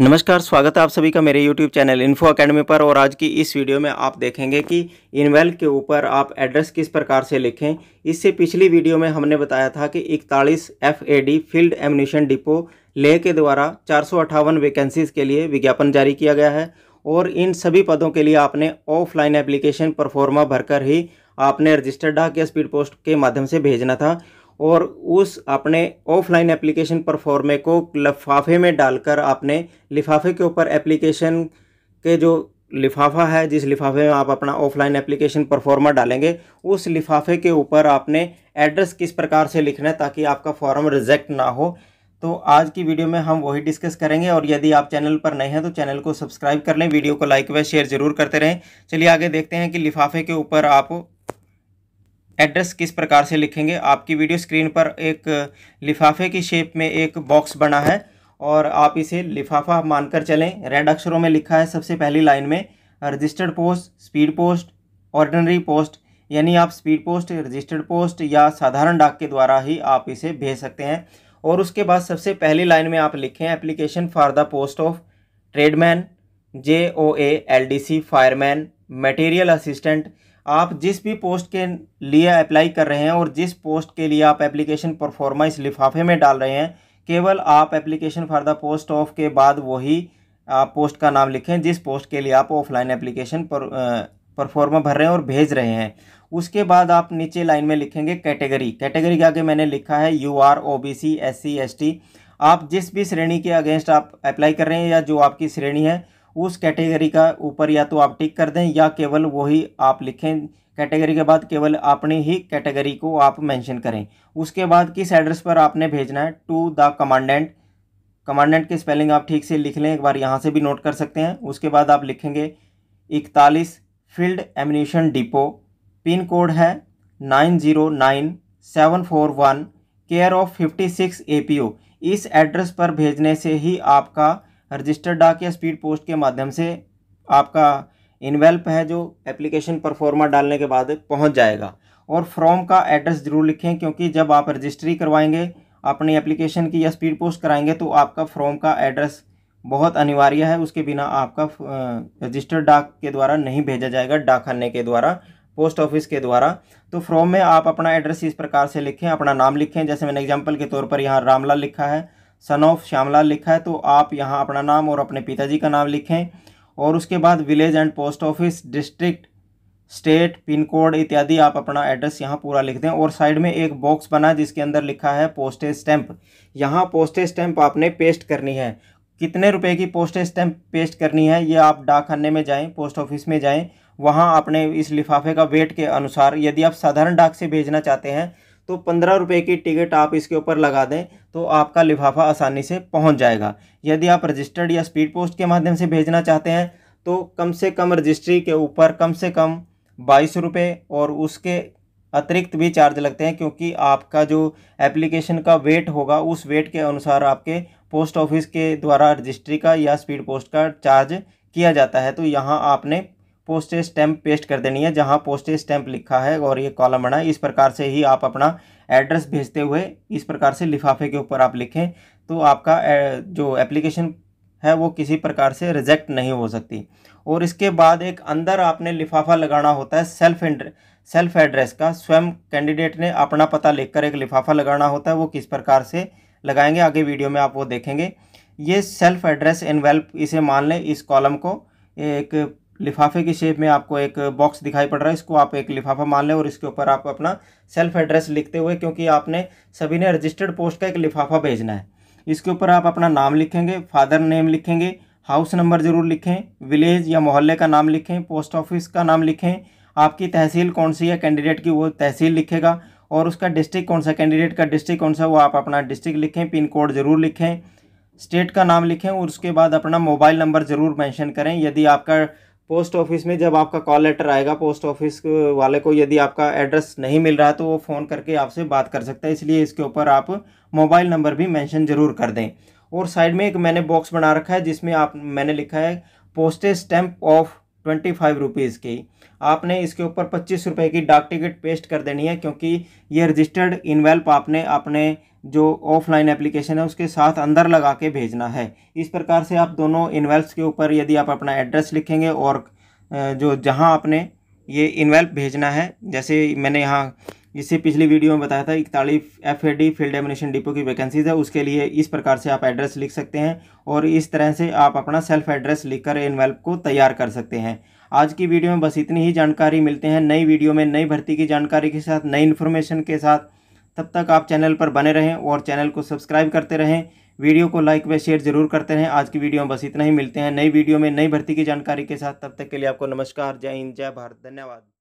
नमस्कार स्वागत है आप सभी का मेरे YouTube चैनल इन्फो अकेडमी पर और आज की इस वीडियो में आप देखेंगे कि इनवेल के ऊपर आप एड्रेस किस प्रकार से लिखें इससे पिछली वीडियो में हमने बताया था कि इकतालीस F A D field ammunition depot ले के द्वारा चार वैकेंसीज के लिए विज्ञापन जारी किया गया है और इन सभी पदों के लिए आपने ऑफलाइन एप्लीकेशन परफॉर्मा भरकर ही आपने रजिस्टर्ड डाक या स्पीड पोस्ट के माध्यम से भेजना था और उस अपने ऑफलाइन एप्लीकेशन परफॉर्मे को लिफाफे में डालकर आपने लिफाफे के ऊपर एप्लीकेशन के जो लिफाफा है जिस लिफाफे में आप अपना ऑफलाइन एप्लीकेशन परफॉर्मा डालेंगे उस लिफाफे के ऊपर आपने एड्रेस किस प्रकार से लिखना है ताकि आपका फॉर्म रिजेक्ट ना हो तो आज की वीडियो में हम वही डिस्कस करेंगे और यदि आप चैनल पर नए हैं तो चैनल को सब्सक्राइब कर लें वीडियो को लाइक व शेयर ज़रूर करते रहें चलिए आगे देखते हैं कि लिफाफे के ऊपर आप एड्रेस किस प्रकार से लिखेंगे आपकी वीडियो स्क्रीन पर एक लिफाफे की शेप में एक बॉक्स बना है और आप इसे लिफाफा मानकर चलें रेड अक्षरों में लिखा है सबसे पहली लाइन में registered post speed post ordinary post यानी आप स्पीड पोस्ट रजिस्टर्ड पोस्ट या साधारण डाक के द्वारा ही आप इसे भेज सकते हैं और उसके बाद सबसे पहली लाइन में आप लिखें application for the post of tradesman J O A L D C fireman material assistant आप जिस भी पोस्ट के लिए अप्लाई कर रहे हैं और जिस पोस्ट के लिए आप एप्लीकेशन परफॉर्मा इस लिफाफे में डाल रहे हैं केवल आप application for the post of के बाद वही आप पोस्ट का नाम लिखें जिस पोस्ट के लिए आप ऑफलाइन एप्लीकेशन पर परफॉर्मा भर रहे हैं और भेज रहे हैं उसके बाद आप नीचे लाइन में लिखेंगे कैटेगरी कैटेगरी के आगे मैंने लिखा है U R O B C S C S T आप जिस भी श्रेणी के अगेंस्ट आप अप्लाई कर रहे हैं या जो आपकी श्रेणी है उस कैटेगरी का ऊपर या तो आप टिक कर दें या केवल वही आप लिखें कैटेगरी के बाद केवल अपनी ही कैटेगरी को आप मेंशन करें उसके बाद किस एड्रेस पर आपने भेजना है टू द कमांडेंट कमांडेंट की स्पेलिंग आप ठीक से लिख लें एक बार यहाँ से भी नोट कर सकते हैं उसके बाद आप लिखेंगे इकतालीस field ammunition depot pin code है nine zero nine seven four one care of fifty six A P O इस एड्रेस पर भेजने से ही आपका रजिस्टर डाक या स्पीड पोस्ट के माध्यम से आपका इनवेल्प है जो एप्लीकेशन परफॉर्मा डालने के बाद पहुंच जाएगा और फ्रॉम का एड्रेस ज़रूर लिखें क्योंकि जब आप रजिस्ट्री करवाएंगे अपनी एप्लीकेशन की या स्पीड पोस्ट कराएंगे तो आपका फ्रॉम का एड्रेस बहुत अनिवार्य है उसके बिना आपका रजिस्टर डाक के द्वारा नहीं भेजा जाएगा डाकखाने के द्वारा पोस्ट ऑफिस के द्वारा तो फ्रॉम में आप अपना एड्रेस इस प्रकार से लिखें अपना नाम लिखें जैसे मैंने एग्जाम्पल के तौर पर यहाँ रामला लिखा है सन ऑफ श्यामलाल लिखा है तो आप यहाँ अपना नाम और अपने पिताजी का नाम लिखें और उसके बाद village and post office district state pin code इत्यादि आप अपना एड्रेस यहाँ पूरा लिख दें और साइड में एक बॉक्स बना जिसके अंदर लिखा है पोस्टेज स्टैंप यहाँ पोस्टेज स्टैंप आपने पेस्ट करनी है कितने रुपए की पोस्टेज स्टैंप पेस्ट करनी है ये आप डाकखाने में जाएं पोस्ट ऑफिस में जाएं वहाँ आपने इस लिफाफे का वेट के अनुसार यदि आप साधारण डाक से भेजना चाहते हैं तो पंद्रह रुपये की टिकट आप इसके ऊपर लगा दें तो आपका लिफाफा आसानी से पहुंच जाएगा यदि आप रजिस्टर्ड या स्पीड पोस्ट के माध्यम से भेजना चाहते हैं तो कम से कम रजिस्ट्री के ऊपर कम से कम बाईस रुपये और उसके अतिरिक्त भी चार्ज लगते हैं क्योंकि आपका जो एप्लीकेशन का वेट होगा उस वेट के अनुसार आपके पोस्ट ऑफिस के द्वारा रजिस्ट्री का या स्पीड पोस्ट का चार्ज किया जाता है तो यहाँ आपने पोस्टेज स्टैम्प पेस्ट कर देनी है जहाँ पोस्टेज स्टैंप लिखा है और ये कॉलम बना है इस प्रकार से ही आप अपना एड्रेस भेजते हुए इस प्रकार से लिफाफे के ऊपर आप लिखें तो आपका जो एप्लीकेशन है वो किसी प्रकार से रिजेक्ट नहीं हो सकती और इसके बाद एक अंदर आपने लिफाफा लगाना होता है सेल्फ सेल्फ एड्रेस का स्वयं कैंडिडेट ने अपना पता लिखकर एक लिफाफा लगाना होता है वो किस प्रकार से लगाएंगे आगे वीडियो में आप वो देखेंगे ये सेल्फ एड्रेस इनवेल्प इसे मान लें इस कॉलम को एक लिफाफे की शेप में आपको एक बॉक्स दिखाई पड़ रहा है इसको आप एक लिफाफा मान लें और इसके ऊपर आप अपना सेल्फ एड्रेस लिखते हुए क्योंकि आपने सभी ने रजिस्टर्ड पोस्ट का एक लिफाफा भेजना है इसके ऊपर आप अपना नाम लिखेंगे फादर नेम लिखेंगे हाउस नंबर ज़रूर लिखें विलेज या मोहल्ले का नाम लिखें पोस्ट ऑफिस का नाम लिखें आपकी तहसील कौन सी है कैंडिडेट की वो तहसील लिखेगा और उसका डिस्ट्रिक्ट कौन सा कैंडिडेट का डिस्ट्रिक्ट कौन सा वो आप अपना डिस्ट्रिक्ट लिखें पिन कोड ज़रूर लिखें स्टेट का नाम लिखें और उसके बाद अपना मोबाइल नंबर ज़रूर मेंशन करें यदि आपका पोस्ट ऑफिस में जब आपका कॉल लेटर आएगा पोस्ट ऑफिस वाले को यदि आपका एड्रेस नहीं मिल रहा तो वो फ़ोन करके आपसे बात कर सकता है इसलिए इसके ऊपर आप मोबाइल नंबर भी मेंशन ज़रूर कर दें और साइड में एक मैंने बॉक्स बना रखा है जिसमें आप मैंने लिखा है postage stamp of twenty five rupees की आपने इसके ऊपर पच्चीस रुपये की डाक टिकट पेस्ट कर देनी है क्योंकि ये रजिस्टर्ड इनवेल्प आपने अपने जो ऑफलाइन एप्लीकेशन है उसके साथ अंदर लगा के भेजना है इस प्रकार से आप दोनों इनवेल्प के ऊपर यदि आप अपना एड्रेस लिखेंगे और जो जहाँ आपने ये इनवेल्प भेजना है जैसे मैंने यहाँ जिससे पिछली वीडियो में बताया था इकतालीस F A D field ammunition depot की वैकेंसीज है उसके लिए इस प्रकार से आप एड्रेस लिख सकते हैं और इस तरह से आप अपना सेल्फ एड्रेस लिखकर इनवेल्प को तैयार कर सकते हैं आज की वीडियो में बस इतनी ही जानकारी मिलते हैं नई वीडियो में नई भर्ती की जानकारी के साथ नई इन्फॉर्मेशन के साथ तब तक आप चैनल पर बने रहें और चैनल को सब्सक्राइब करते रहें वीडियो को लाइक व शेयर जरूर करते रहें आज की वीडियो में बस इतना ही मिलते हैं नई वीडियो में नई भर्ती की जानकारी के साथ तब तक के लिए आपको नमस्कार जय हिंद जय भारत धन्यवाद